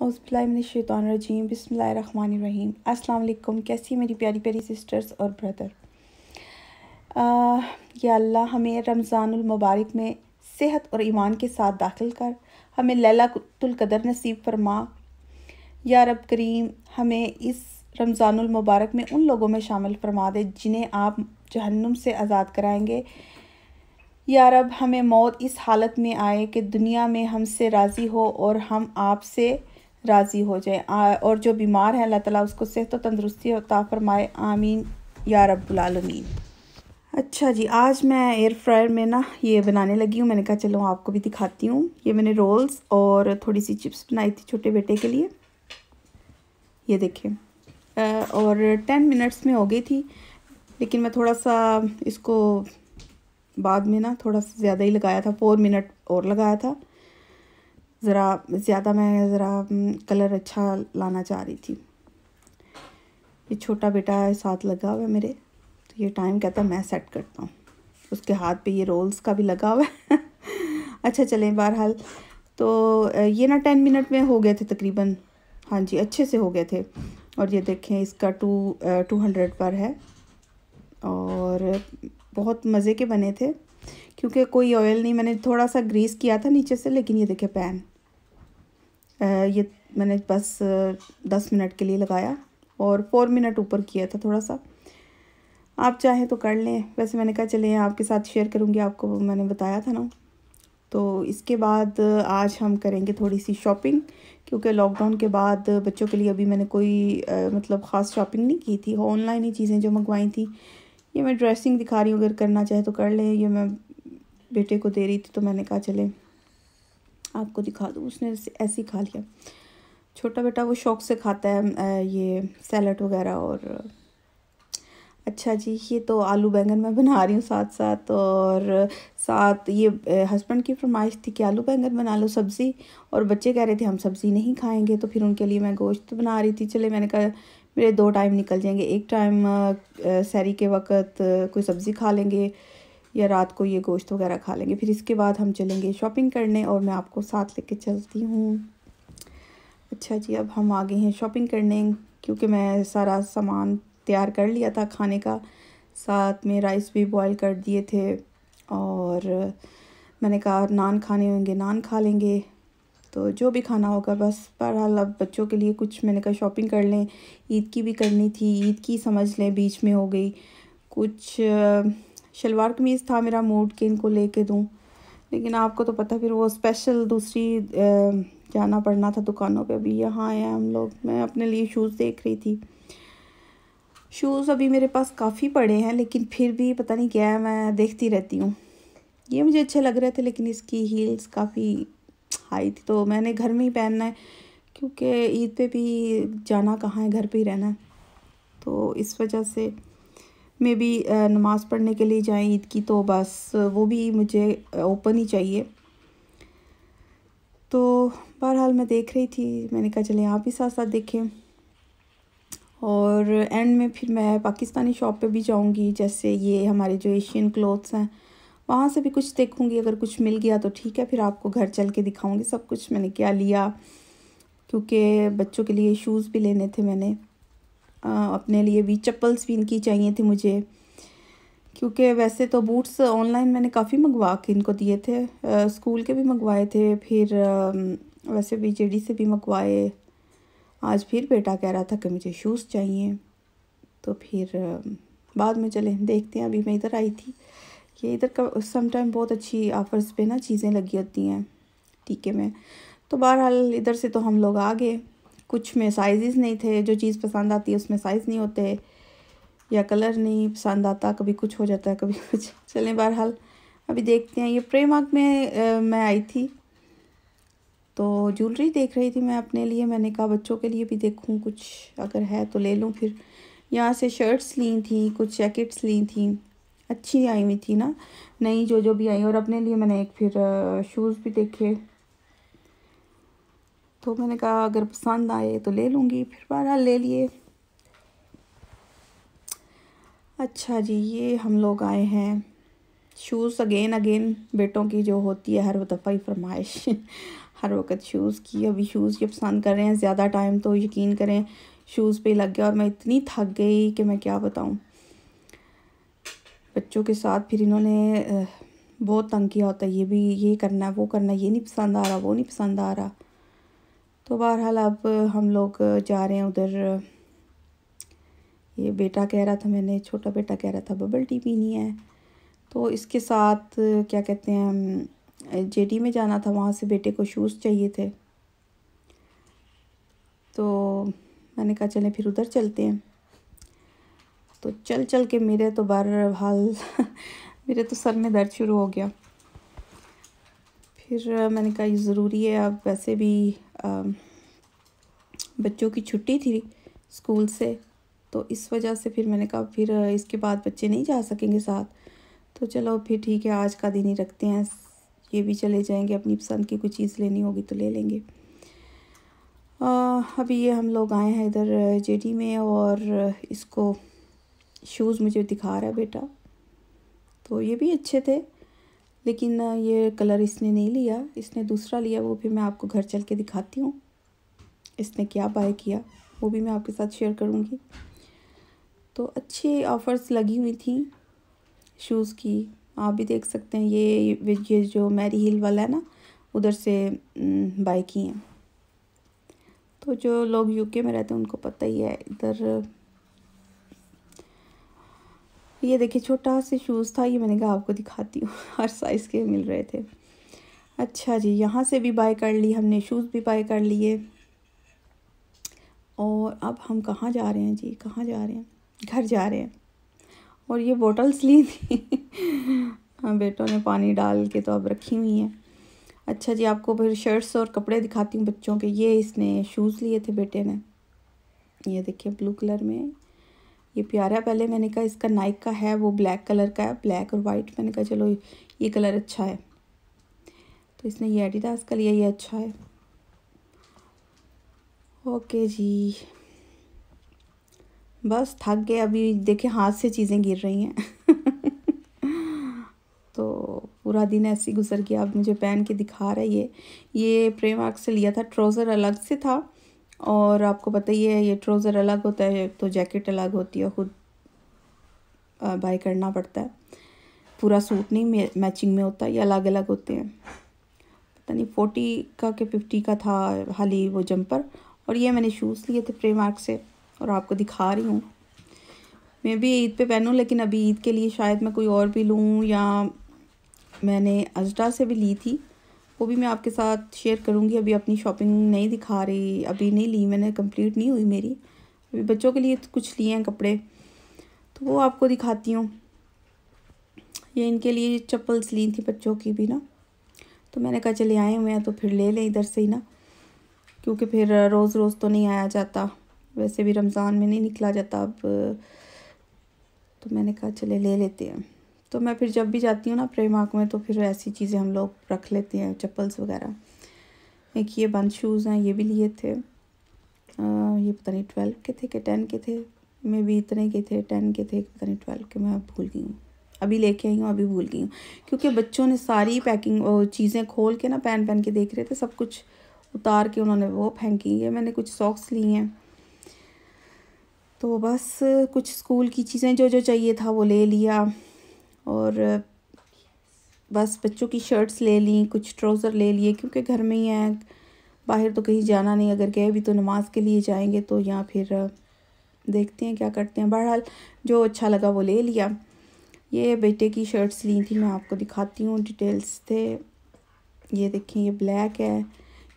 हौसबिल्लाशैतरजीम बसमीम अल्लाम कैसी मेरी प्यारी प्यारी सिस्टर्स और ब्रदर या अल्लाह हमें रमज़ानमबारक में सेहत और ईमान के साथ दाखिल कर हमें लैलातुल्कदर नसीब फरमा या रब करीम हमें इस मुबारक में उन लोगों में शामिल फरमा दे जिन्हें आप जहन्नुम से आज़ाद कराएँगे या रब हमें मौत इस हालत में आए कि दुनिया में हमसे राज़ी हो और हम आपसे राज़ी हो जाए और जो बीमार हैं अल्लाह ताला उसको सेहत और तंदरुस्ती अता फरमाए आमीन या रब्बुलमीन अच्छा जी आज मैं एयर फ्रायर में ना ये बनाने लगी हूँ मैंने कहा चलो आपको भी दिखाती हूँ ये मैंने रोल्स और थोड़ी सी चिप्स बनाई थी छोटे बेटे के लिए ये देखें और टेन मिनट्स में हो गई थी लेकिन मैं थोड़ा सा इसको बाद में ना थोड़ा सा ज़्यादा ही लगाया था फोर मिनट और लगाया था ज़रा ज़्यादा मैं ज़रा कलर अच्छा लाना चाह रही थी ये छोटा बेटा साथ लगा हुआ है मेरे तो ये टाइम कहता मैं सेट करता हूँ उसके हाथ पे ये रोल्स का भी लगा हुआ है अच्छा चलें बहरहाल तो ये ना टेन मिनट में हो गए थे तकरीबन हाँ जी अच्छे से हो गए थे और ये देखें इसका टू टू हंड्रेड पर है और बहुत मज़े के बने थे क्योंकि कोई ऑयल नहीं मैंने थोड़ा सा ग्रीस किया था नीचे से लेकिन ये देखे पैन ये मैंने बस दस मिनट के लिए लगाया और फोर मिनट ऊपर किया था थोड़ा सा आप चाहें तो कर लें वैसे मैंने कहा चले आपके साथ शेयर करूँगी आपको मैंने बताया था ना तो इसके बाद आज हम करेंगे थोड़ी सी शॉपिंग क्योंकि लॉकडाउन के बाद बच्चों के लिए अभी मैंने कोई आ, मतलब ख़ास शॉपिंग नहीं की थी ऑनलाइन ही चीज़ें जो मंगवाई थी ये मैं ड्रेसिंग दिखा रही हूँ अगर करना चाहे तो कर लें ये मैं बेटे को दे रही थी तो मैंने कहा चले आपको दिखा दूँ उसने ऐसे ही खा लिया छोटा बेटा वो शौक से खाता है ये सैलड वगैरह और अच्छा जी ये तो आलू बैंगन मैं बना रही हूँ साथ साथ और साथ ये हस्बैंड की फरमाइश थी कि आलू बैंगन बना लो सब्ज़ी और बच्चे कह रहे थे हम सब्ज़ी नहीं खाएंगे तो फिर उनके लिए मैं गोश्त बना रही थी चले मैंने कहा मेरे दो टाइम निकल जाएंगे एक टाइम सैरी के वक्त कोई सब्ज़ी खा लेंगे या रात को ये गोश्त वगैरह खा लेंगे फिर इसके बाद हम चलेंगे शॉपिंग करने और मैं आपको साथ लेके चलती हूँ अच्छा जी अब हम आ गए हैं शॉपिंग करने क्योंकि मैं सारा सामान तैयार कर लिया था खाने का साथ में राइस भी बॉईल कर दिए थे और मैंने कहा नान खाने होंगे नान खा लेंगे तो जो भी खाना होगा बस बहरहाल अब बच्चों के लिए कुछ मैंने कहा शॉपिंग कर लें ईद की भी करनी थी ईद की समझ लें बीच में हो गई कुछ शलवार कमीज़ था मेरा मूड कि इनको ले कर दूँ लेकिन आपको तो पता फिर वो स्पेशल दूसरी जाना पड़ना था दुकानों पे अभी यहाँ आए हैं हम लोग मैं अपने लिए शूज़ देख रही थी शूज़ अभी मेरे पास काफ़ी पड़े हैं लेकिन फिर भी पता नहीं क्या है मैं देखती रहती हूँ ये मुझे अच्छे लग रहे थे लेकिन इसकी हील्स काफ़ी हाई थी तो मैंने घर में ही पहनना है क्योंकि ईद पे भी जाना कहाँ है घर पे ही रहना है तो इस वजह से मे भी नमाज़ पढ़ने के लिए जाएं ईद की तो बस वो भी मुझे ओपन ही चाहिए तो बहरहाल मैं देख रही थी मैंने कहा चले आप भी साथ साथ देखें और एंड में फिर मैं पाकिस्तानी शॉप पे भी जाऊंगी जैसे ये हमारे जो एशियन क्लोथ्स हैं वहाँ से भी कुछ देखूंगी अगर कुछ मिल गया तो ठीक है फिर आपको घर चल के दिखाऊँगी सब कुछ मैंने क्या लिया क्योंकि बच्चों के लिए शूज़ भी लेने थे मैंने अपने लिए भी चप्पल्स भी इनकी चाहिए थी मुझे क्योंकि वैसे तो बूट्स ऑनलाइन मैंने काफ़ी मंगवा के इनको दिए थे आ, स्कूल के भी मंगवाए थे फिर आ, वैसे भी जेडी से भी मंगवाए आज फिर बेटा कह रहा था कि मुझे शूज़ चाहिए तो फिर बाद में चले देखते हैं अभी मैं इधर आई थी कि इधर का उस समटाइम बहुत अच्छी ऑफर्स पे ना चीज़ें लगी होती हैं टीके में तो बहरहाल इधर से तो हम लोग आ गए कुछ में साइज़ नहीं थे जो चीज़ पसंद आती है उसमें साइज़ नहीं होते या कलर नहीं पसंद आता कभी कुछ हो जाता है कभी कुछ चलें बहरहाल अभी देखते हैं ये प्रेमार्क में आ, मैं आई थी तो ज्वेलरी देख रही थी मैं अपने लिए मैंने कहा बच्चों के लिए भी देखूँ कुछ अगर है तो ले लूँ फिर यहाँ से शर्ट्स ली थी कुछ जैकेट्स ली थी अच्छी आई हुई थी ना नई जो जो भी आई और अपने लिए मैंने एक फिर शूज़ भी देखे तो मैंने कहा अगर पसंद आए तो ले लूँगी फिर बहरहाल ले लिए अच्छा जी ये हम लोग आए हैं शूज़ अगेन अगेन बेटों की जो होती है हर दफ़ा ही फरमाइश हर वक्त शूज़ की अभी शूज़ ये पसंद कर रहे हैं ज़्यादा टाइम तो यकीन करें शूज़ पे लग गया और मैं इतनी थक गई कि मैं क्या बताऊँ बच्चों के साथ फिर इन्होंने बहुत तंग किया होता है ये भी ये करना वो करना ये नहीं पसंद आ रहा वो नहीं पसंद आ रहा तो बहरहाल अब हम लोग जा रहे हैं उधर ये बेटा कह रहा था मैंने छोटा बेटा कह रहा था बबल टी पीनी है तो इसके साथ क्या कहते हैं जेडी में जाना था वहाँ से बेटे को शूज़ चाहिए थे तो मैंने कहा चलें फिर उधर चलते हैं तो चल चल के मेरे तो बहरहाल मेरे तो सर में दर्द शुरू हो गया फिर मैंने कहा ज़रूरी है अब वैसे भी बच्चों की छुट्टी थी स्कूल से तो इस वजह से फिर मैंने कहा फिर इसके बाद बच्चे नहीं जा सकेंगे साथ तो चलो फिर ठीक है आज का दिन ही रखते हैं ये भी चले जाएंगे अपनी पसंद की कोई चीज़ लेनी होगी तो ले लेंगे आ, अभी ये हम लोग आए हैं इधर जेडी में और इसको शूज़ मुझे दिखा रहा है बेटा तो ये भी अच्छे थे लेकिन ये कलर इसने नहीं लिया इसने दूसरा लिया वो भी मैं आपको घर चल के दिखाती हूँ इसने क्या बाय किया वो भी मैं आपके साथ शेयर करूँगी तो अच्छे ऑफ़र्स लगी हुई थी शूज़ की आप भी देख सकते हैं ये ये जो मैरी हिल वाला है ना उधर से बाय की हैं तो जो लोग यूके में रहते हैं उनको पता ही है इधर ये देखिए छोटा सा शूज़ था ये मैंने कहा आपको दिखाती हूँ हर साइज़ के मिल रहे थे अच्छा जी यहाँ से भी बाय कर ली हमने शूज़ भी बाय कर लिए और अब हम कहाँ जा रहे हैं जी कहाँ जा रहे हैं घर जा रहे हैं और ये बोटल्स ली थी हाँ बेटों ने पानी डाल के तो अब रखी हुई हैं अच्छा जी आपको फिर शर्ट्स और कपड़े दिखाती हूँ बच्चों के ये इसने शूज़ लिए थे बेटे ने ये देखिए ब्लू कलर में ये प्यारा पहले मैंने कहा इसका नाइक का है वो ब्लैक कलर का है ब्लैक और वाइट मैंने कहा चलो ये कलर अच्छा है तो इसने ये एडिडास का लिया ये अच्छा है ओके जी बस थक गए अभी देखे हाथ से चीज़ें गिर रही हैं तो पूरा दिन ऐसे ही गुजर गया अब मुझे पहन के दिखा रहा है ये ये प्रेमार्क से लिया था ट्राउज़र अलग से था और आपको पता ही है ये ट्राउज़र अलग होता है तो जैकेट अलग होती है ख़ुद बाई करना पड़ता है पूरा सूट नहीं मैचिंग में होता ये अलग अलग होते हैं पता नहीं फोर्टी का के फिफ्टी का था हाल ही वो जंपर और ये मैंने शूज़ लिए थे प्रेमार्क से और आपको दिखा रही हूँ मैं भी ईद पे पहनूँ लेकिन अभी ईद के लिए शायद मैं कोई और भी लूँ या मैंने अजडा से भी ली थी वो भी मैं आपके साथ शेयर करूँगी अभी अपनी शॉपिंग नहीं दिखा रही अभी नहीं ली मैंने कंप्लीट नहीं हुई मेरी अभी बच्चों के लिए तो कुछ लिए हैं कपड़े तो वो आपको दिखाती हूँ ये इनके लिए चप्पल्स ली थी बच्चों की भी ना तो मैंने कहा चले आए हुए हैं तो फिर ले लें इधर से ही ना क्योंकि फिर रोज़ रोज़ तो नहीं आया जाता वैसे भी रमज़ान में नहीं निकला जाता अब तो मैंने कहा चले ले लेते हैं तो मैं फिर जब भी जाती हूँ ना प्रे मार्क में तो फिर ऐसी चीज़ें हम लोग रख लेते हैं चप्पल्स वगैरह एक ये बंद शूज़ हैं ये भी लिए थे आ, ये पता नहीं ट्वेल्व के थे कि टेन के थे मे भी इतने के थे टेन के थे पता नहीं ट्वेल्व के मैं भूल गई हूँ अभी लेके आई हूँ अभी भूल गई हूँ क्योंकि बच्चों ने सारी पैकिंग चीज़ें खोल के ना पहन पहन के देख रहे थे सब कुछ उतार के उन्होंने वो फेंकी है मैंने कुछ सॉक्स लिए हैं तो बस कुछ स्कूल की चीज़ें जो जो चाहिए था वो ले लिया और बस बच्चों की शर्ट्स ले ली कुछ ट्राउज़र ले लिए क्योंकि घर में ही हैं बाहर तो कहीं जाना नहीं अगर गए भी तो नमाज के लिए जाएंगे तो या फिर देखते हैं क्या करते हैं बहरहाल जो अच्छा लगा वो ले लिया ये बेटे की शर्ट्स ली थी मैं आपको दिखाती हूँ डिटेल्स थे ये देखें ये ब्लैक है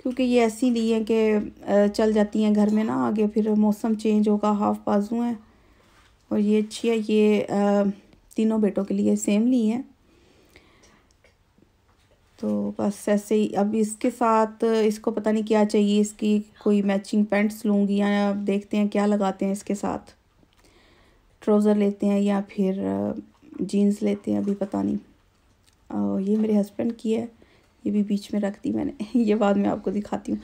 क्योंकि ये ऐसी ली हैं कि चल जाती हैं घर में ना आगे फिर मौसम चेंज होगा हाफ बाजू हैं और ये अच्छी है ये आ, तीनों बेटों के लिए सेम ली है तो बस ऐसे ही अब इसके साथ इसको पता नहीं क्या चाहिए इसकी कोई मैचिंग पैंट्स लूँगी या अब देखते हैं क्या लगाते हैं इसके साथ ट्राउज़र लेते हैं या फिर जीन्स लेते हैं अभी पता नहीं और ये मेरे हस्बैंड की है ये भी बीच में रख दी मैंने ये बाद में आपको दिखाती हूँ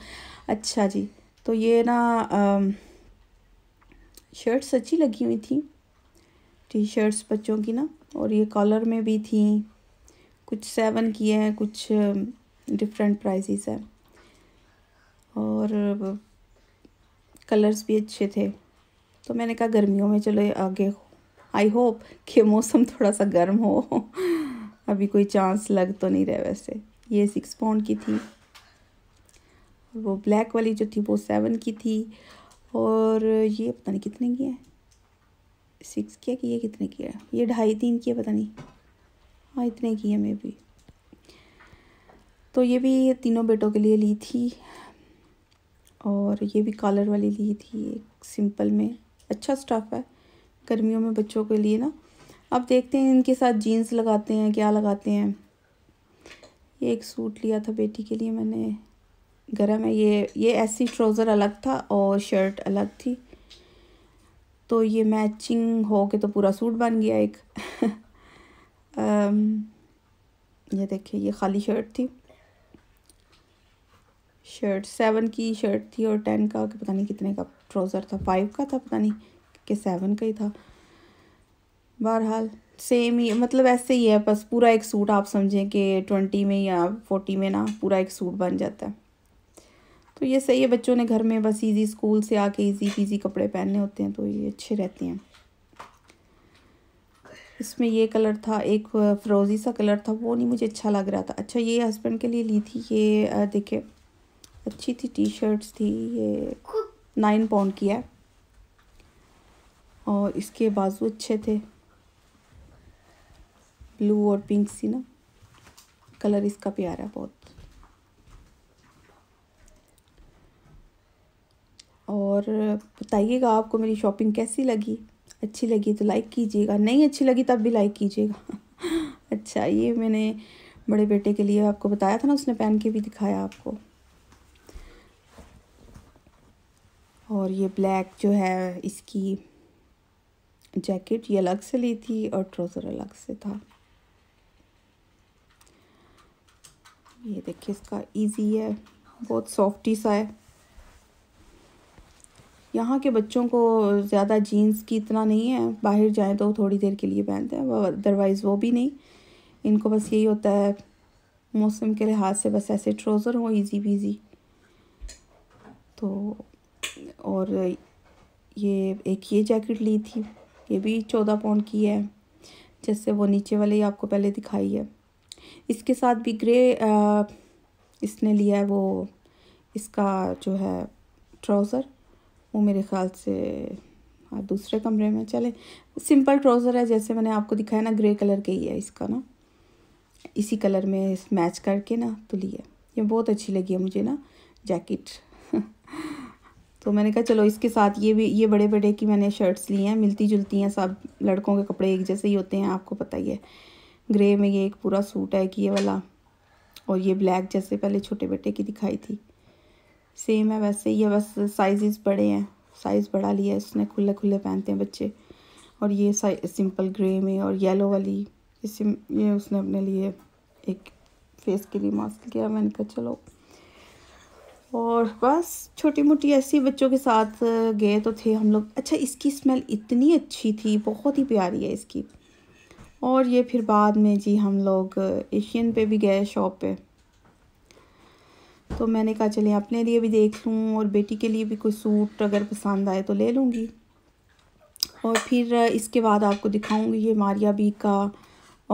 अच्छा जी तो ये ना शर्ट्स अच्छी लगी हुई थी टी शर्ट्स बच्चों की ना और ये कॉलर में भी थी कुछ सेवन की है कुछ डिफरेंट प्राइजिस है और कलर्स भी अच्छे थे तो मैंने कहा गर्मियों में चलो आगे आई होप कि मौसम थोड़ा सा गर्म हो अभी कोई चांस लग तो नहीं रहा वैसे ये सिक्स पाउंड की थी वो ब्लैक वाली जो थी वो सेवन की थी और ये पता नहीं कितने की है सिक्स किया कि ये कितने किया ये ढाई तीन किया पता नहीं हाँ इतने किए मे भी तो ये भी तीनों बेटों के लिए ली थी और ये भी कॉलर वाली ली थी एक सिंपल में अच्छा स्टफ़ है गर्मियों में बच्चों के लिए ना अब देखते हैं इनके साथ जीन्स लगाते हैं क्या लगाते हैं ये एक सूट लिया था बेटी के लिए मैंने गर्म है ये ये ऐसी ट्रोज़र अलग था और शर्ट अलग थी तो ये मैचिंग हो के तो पूरा सूट बन गया एक um, ये देखिए ये खाली शर्ट थी शर्ट सेवन की शर्ट थी और टेन का पता नहीं कितने का ट्राउज़र था फाइव का था पता नहीं कि सेवन का ही था बहरहाल सेम ही मतलब ऐसे ही है बस पूरा एक सूट आप समझें कि ट्वेंटी में या फोर्टी में ना पूरा एक सूट बन जाता है तो ये सही है बच्चों ने घर में बस इजी स्कूल से आके इजी पीजी कपड़े पहनने होते हैं तो ये अच्छे रहते हैं इसमें ये कलर था एक फ्रोज़ी सा कलर था वो नहीं मुझे अच्छा लग रहा था अच्छा ये हस्बैंड के लिए ली थी ये देखे अच्छी थी टी शर्ट्स थी ये नाइन पाउंड की है और इसके बाजू अच्छे थे ब्लू और पिंक सी ना कलर इसका प्यारा बहुत और बताइएगा आपको मेरी शॉपिंग कैसी लगी अच्छी लगी तो लाइक कीजिएगा नहीं अच्छी लगी तब भी लाइक कीजिएगा अच्छा ये मैंने बड़े बेटे के लिए आपको बताया था ना उसने पहन के भी दिखाया आपको और ये ब्लैक जो है इसकी जैकेट ये अलग से ली थी और ट्राउज़र अलग से था ये देखिए इसका इजी है बहुत सॉफ्टी सा है यहाँ के बच्चों को ज़्यादा जीन्स की इतना नहीं है बाहर जाएँ तो थोड़ी देर के लिए पहनते हैं अदरवाइज़ वो भी नहीं इनको बस यही होता है मौसम के लिहाज से बस ऐसे ट्रोज़र हों ईजी बीजी तो और ये एक ये जैकेट ली थी ये भी चौदह पाउंड की है जैसे वो नीचे वाले ही आपको पहले दिखाई है इसके साथ भी ग्रे आ, इसने लिया है वो इसका जो है ट्राउज़र वो मेरे ख्याल से हाँ दूसरे कमरे में चले सिंपल ट्राउज़र है जैसे मैंने आपको दिखाया ना ग्रे कलर के ही है इसका ना इसी कलर में इस मैच करके ना तो लिया ये बहुत अच्छी लगी है मुझे ना जैकेट तो मैंने कहा चलो इसके साथ ये भी ये बड़े बड़े की मैंने शर्ट्स ली हैं मिलती जुलती हैं सब लड़कों के कपड़े एक जैसे ही होते हैं आपको पता ही है ग्रे में ये एक पूरा सूट है कि ये वाला और ये ब्लैक जैसे पहले छोटे बेटे की दिखाई थी सेम है वैसे ही है बस साइजेस बड़े हैं साइज़ बड़ा लिया है इसने खुले खुले पहनते हैं बच्चे और ये सिंपल ग्रे में और येलो वाली इसी ये उसने अपने लिए एक फेस के लिए मास्क किया मैंने कहा चलो और बस छोटी मोटी ऐसी बच्चों के साथ गए तो थे हम लोग अच्छा इसकी स्मेल इतनी अच्छी थी बहुत ही प्यारी है इसकी और ये फिर बाद में जी हम लोग एशियन पे भी गए शॉप पे तो मैंने कहा चले अपने लिए भी देख लूँ और बेटी के लिए भी कोई सूट अगर पसंद आए तो ले लूँगी और फिर इसके बाद आपको दिखाऊँगी ये मारिया बी का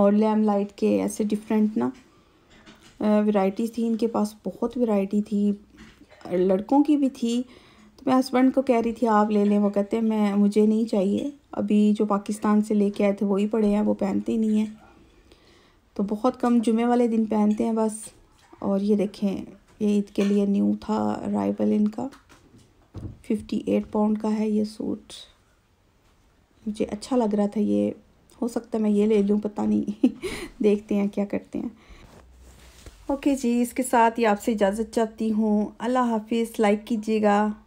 और लैम लाइट के ऐसे डिफरेंट ना वैरायटी थी इनके पास बहुत वैरायटी थी लड़कों की भी थी तो मैं हस्बैंड को कह रही थी आप ले लें वो कहते हैं मैं मुझे नहीं चाहिए अभी जो पाकिस्तान से लेके आए थे वही पड़े हैं वो पहनते ही नहीं हैं तो बहुत कम जुमे वाले दिन पहनते हैं बस और ये देखें ये ईद के लिए न्यू था अराइवल इनका फिफ्टी एट पाउंड का है ये सूट मुझे अच्छा लग रहा था ये हो सकता है मैं ये ले लूँ पता नहीं देखते हैं क्या करते हैं ओके जी इसके साथ ही आपसे इजाज़त चाहती हूँ अल्लाह हाफिज़ लाइक कीजिएगा